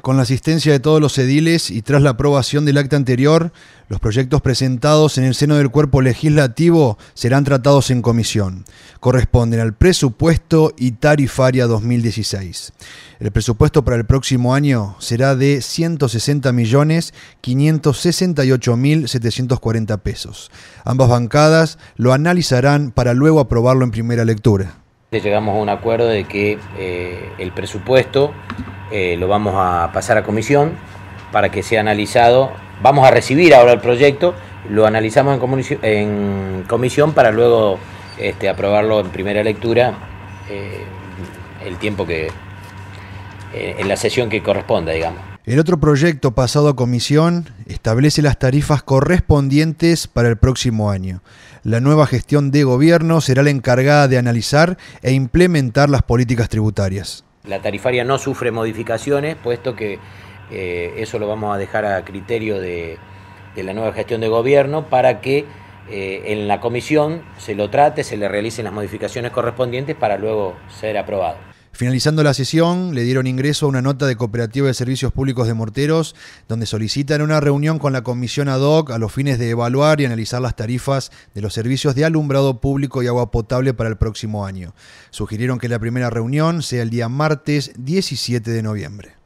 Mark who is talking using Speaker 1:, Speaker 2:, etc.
Speaker 1: Con la asistencia de todos los ediles y tras la aprobación del acta anterior, los proyectos presentados en el seno del cuerpo legislativo serán tratados en comisión. Corresponden al presupuesto y tarifaria 2016. El presupuesto para el próximo año será de 160.568.740 pesos. Ambas bancadas lo analizarán para luego aprobarlo en primera lectura.
Speaker 2: Llegamos a un acuerdo de que eh, el presupuesto eh, lo vamos a pasar a comisión para que sea analizado. Vamos a recibir ahora el proyecto, lo analizamos en, comisión, para luego este, aprobarlo en primera lectura eh, el tiempo que, eh, en la sesión que corresponda,
Speaker 1: digamos. El otro proyecto pasado a comisión establece las tarifas correspondientes para el próximo año. La nueva gestión de gobierno será la encargada de analizar e implementar las políticas tributarias.
Speaker 2: La tarifaria no sufre modificaciones, puesto que eh, eso lo vamos a dejar a criterio de, la nueva gestión de gobierno para que eh, en la comisión se lo trate, se le realicen las modificaciones correspondientes para luego ser aprobado.
Speaker 1: Finalizando la sesión, le dieron ingreso a una nota de Cooperativa de Servicios Públicos de Morteros, donde solicitan una reunión con la comisión ad hoc a los fines de evaluar y analizar las tarifas de los servicios de alumbrado público y agua potable para el próximo año. Sugirieron que la primera reunión sea el día martes 17 de noviembre.